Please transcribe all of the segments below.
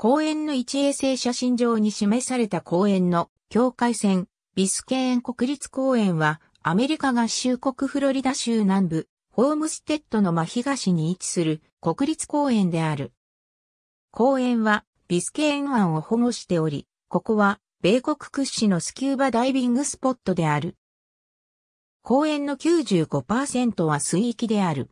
公園の一衛星写真上に示された公園の境界線、ビスケーン国立公園は、アメリカ合衆国フロリダ州南部、ホームステッドの真東に位置する国立公園である。公園は、ビスケーン湾を保護しており、ここは、米国屈指のスキューバダイビングスポットである。公園の95%は水域である。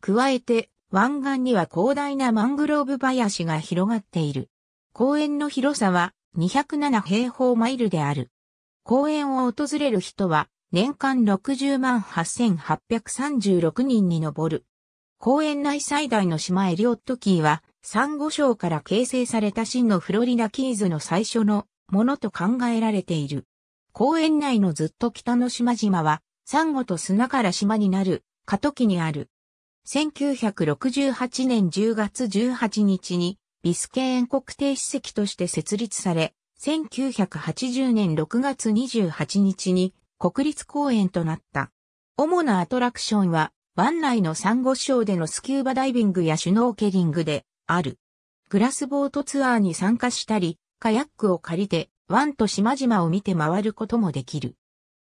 加えて、湾岸には広大なマングローブ林が広がっている。公園の広さは207平方マイルである。公園を訪れる人は年間60万8836人に上る。公園内最大の島エリオットキーは、サンゴ礁から形成された真のフロリダキーズの最初のものと考えられている。公園内のずっと北の島々は、サンゴと砂から島になる過渡期にある。1968年10月18日にビスケーン国定史跡として設立され、1980年6月28日に国立公園となった。主なアトラクションは湾内のサンゴ礁でのスキューバダイビングやシュノーケリングである。グラスボートツアーに参加したり、カヤックを借りて湾と島々を見て回ることもできる。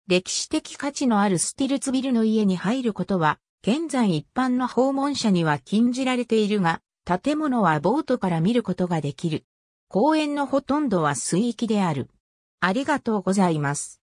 歴史的価値のあるスティルツビルの家に入ることは現在一般の訪問者には禁じられているが、建物はボートから見ることができる。公園のほとんどは水域である。ありがとうございます。